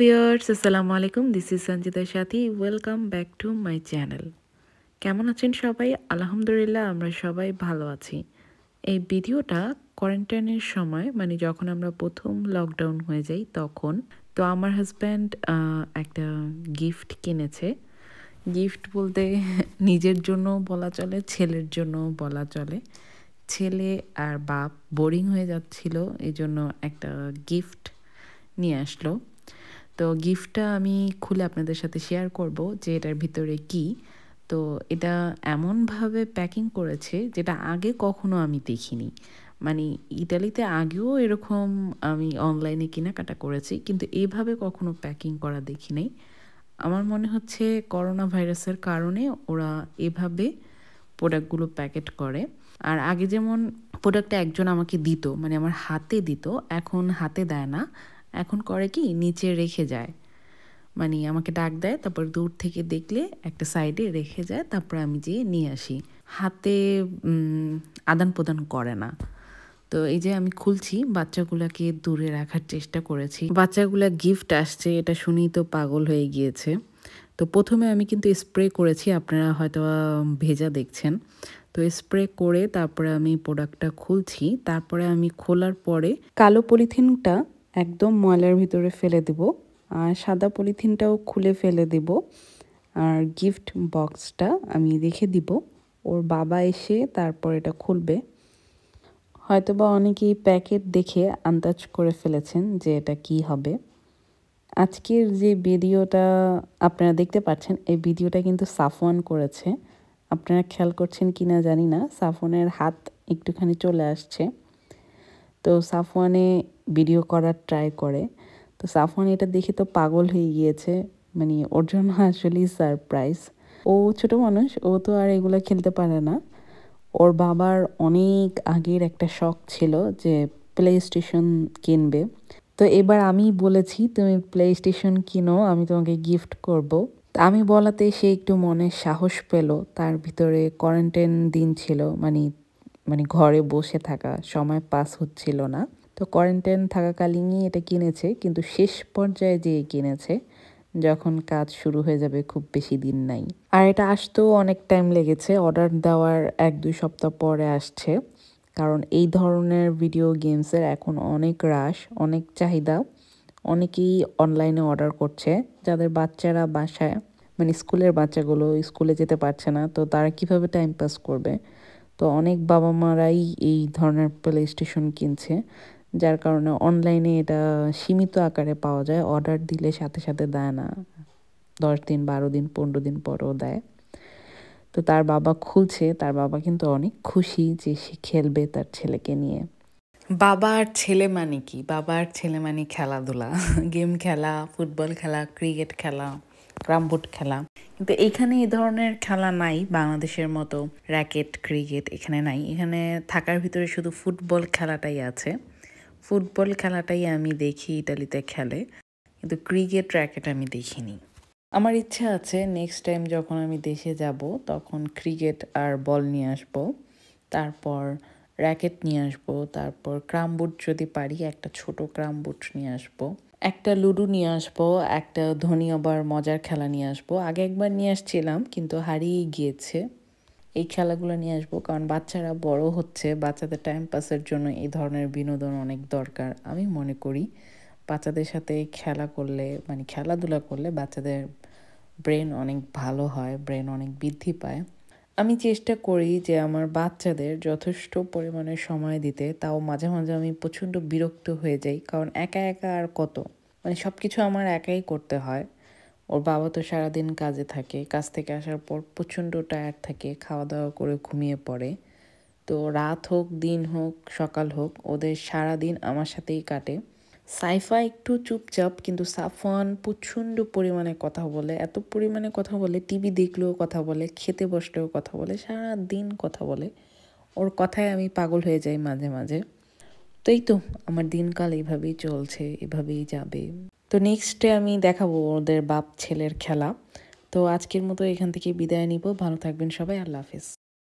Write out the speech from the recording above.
Viewers আসসালামু আলাইকুম this is Sanjita Sathi welcome back to my channel কেমন আছেন সবাই আলহামদুলিল্লাহ আমরা সবাই ভালো আছি এই ভিডিওটা কোয়ারেন্টাইনের সময় মানে যখন আমরা প্রথম লকডাউন হয়ে যাই তখন তো আমার হাজব্যান্ড একটা গিফট কিনেছে গিফট বলতে নিজের জন্য বলা চলে ছেলের জন্য বলা চলে ছেলে আর বাপ বোরিং হয়ে যাচ্ছিল এই জন্য একটা গিফট নিয়ে আসলো তো গিফটটা আমি খুলে আপনাদের সাথে শেয়ার করব যে এটার ভিতরে কি তো এটা এমনভাবে প্যাকিং করেছে যেটা আগে কখনো আমি দেখিনি মানে ইতালিতে আগেও এরকম আমি অনলাইনে কেনাকাটা করেছি কিন্তু এভাবে কখনো প্যাকিং করা দেখি নাই আমার মনে হচ্ছে করোনা ভাইরাসের কারণে ওরা এভাবে প্রোডাক্টগুলো প্যাকেট করে আর আগে যেমন প্রোডাক্টটা একজন আমাকে দিত মানে আমার হাতে দিত এখন হাতে দেয় না এখন করে কি নিচে রেখে যায় মানে আমাকে ডাক দেয় তারপর দূর থেকে দেখলে একটা সাইডে রেখে যায় তারপর আমি যেয়ে নিয়ে আসি হাতে আদান প্রদান করে না তো এই যে আমি খুলছি বাচ্চাগুলাকে দূরে রাখার চেষ্টা করেছি বাচ্চাগুলা গিফট আসছে এটা শুনেই তো পাগল হয়ে গিয়েছে তো প্রথমে আমি কিন্তু স্প্রে করেছি আপনারা হয়তো ভেজা দেখছেন তো স্প্রে করে তারপরে আমি প্রোডাক্টটা খুলছি তারপরে আমি খোলার পরে কালো পলিথিনটা একদম ময়লার ভিতরে ফেলে দেব আর সাদা পলিথিনটাও খুলে ফেলে দেব আর গিফট বক্সটা আমি রেখে দিব ওর বাবা এসে তারপর এটা খুলবে হয়তোবা অনেকেই প্যাকেট দেখে আন্দাজ করে ফেলেছেন যে এটা কি হবে আজকের যে ভিডিওটা আপনারা দেখতে পাচ্ছেন এই ভিডিওটা কিন্তু সাফওয়ান করেছে আপনারা খেয়াল করছেন কি না জানি না সাফওয়ানের হাত একটুখানি চলে আসছে তো সাফওয়ানে ভিডিও করার ট্রাই করে তো সাফওয়ান এটা দেখে তো পাগল হয়ে গিয়েছে মানে ওর জন্য আসলেই সারপ্রাইজ ও ছোট মানুষ ও তো আর এগুলো খেলতে পারে না ওর বাবার অনেক আগের একটা শখ ছিল যে প্লে স্টেশন কিনবে তো এবার আমি বলেছি তুমি প্লে স্টেশন কিনো আমি তোমাকে গিফট করব। আমি বলাতে সে একটু মনে সাহস পেল তার ভিতরে কোয়ারেন্টাইন দিন ছিল মানে মানে ঘরে বসে থাকা সময় পাস হচ্ছিল না তো কোয়ারেন্টাইন থাকাকালীনই এটা কিনেছে কিন্তু শেষ পর্যায়ে যেয়ে কিনেছে যখন কাজ শুরু হয়ে যাবে খুব বেশি দিন নাই আর এটা আসতেও অনেক টাইম লেগেছে অর্ডার দেওয়ার এক দুই সপ্তাহ পরে আসছে কারণ এই ধরনের ভিডিও গেমসের এখন অনেক রাশ অনেক চাহিদা অনেকেই অনলাইনে অর্ডার করছে যাদের বাচ্চারা বাসায় মানে স্কুলের বাচ্চাগুলো স্কুলে যেতে পারছে না তো তারা কিভাবে টাইম পাস করবে তো অনেক বাবা মারাই এই ধরনের প্লে স্টেশন কিনছে যার কারণে অনলাইনে এটা সীমিত আকারে পাওয়া যায় অর্ডার দিলে সাথে সাথে দেয় না দশ দিন বারো দিন পনেরো দিন পরও দেয় তো তার বাবা খুলছে তার বাবা কিন্তু অনেক খুশি যে সে খেলবে তার ছেলেকে নিয়ে বাবা আর ছেলে মানে কি বাবা আর ছেলে মানে খেলাধুলা গেম খেলা ফুটবল খেলা ক্রিকেট খেলা ক্রামবোর্ড খেলা কিন্তু এখানে এই ধরনের খেলা নাই বাংলাদেশের মতো র্যাকেট ক্রিকেট এখানে নাই এখানে থাকার ভিতরে শুধু ফুটবল খেলাটাই আছে ফুটবল খেলাটাই আমি দেখি ইটালিতে খেলে কিন্তু ক্রিকেট র্যাকেট আমি দেখিনি আমার ইচ্ছা আছে নেক্সট টাইম যখন আমি দেশে যাব তখন ক্রিকেট আর বল নিয়ে আসব তারপর র্যাকেট নিয়ে আসব তারপর ক্রামবোর্ড যদি পারি একটা ছোট ক্রামবোর্ড নিয়ে আসবো একটা লুডো নিয়ে আসবো একটা ধোনি আবার মজার খেলা নিয়ে আসবো আগে একবার নিয়ে আসছিলাম কিন্তু হারিয়ে গিয়েছে এই খেলাগুলো নিয়ে আসবো কারণ বাচ্চারা বড় হচ্ছে বাচ্চাদের টাইম পাসের জন্য এই ধরনের বিনোদন অনেক দরকার আমি মনে করি বাচ্চাদের সাথে খেলা করলে মানে খেলাধুলা করলে বাচ্চাদের ব্রেন অনেক ভালো হয় ব্রেন অনেক বৃদ্ধি পায় আমি চেষ্টা করি যে আমার বাচ্চাদের যথেষ্ট পরিমাণে সময় দিতে তাও মাঝে মাঝে আমি প্রচণ্ড বিরক্ত হয়ে যাই কারণ একা একা আর কত মানে সব কিছু আমার একাই করতে হয় ওর বাবা তো সারাদিন কাজে থাকে কাজ থেকে আসার পর প্রচণ্ড টায়ার্ড থাকে খাওয়া দাওয়া করে ঘুমিয়ে পড়ে তো রাত হোক দিন হোক সকাল হোক ওদের সারাদিন আমার সাথেই কাটে সাইফা একটু চুপচাপ কিন্তু সাফওয়ান প্রচণ্ড পরিমাণে কথা বলে এত পরিমাণে কথা বলে টিভি দেখলেও কথা বলে খেতে বসলেও কথা বলে সারা দিন কথা বলে ওর কথায় আমি পাগল হয়ে যাই মাঝে মাঝে তো এই তো আমার দিনকাল এভাবেই চলছে এভাবেই যাবে তো নেক্সটে আমি দেখাবো ওদের বাপ ছেলের খেলা তো আজকের মতো এখান থেকে বিদায় নিব ভালো থাকবেন সবাই আল্লাহ হাফিজ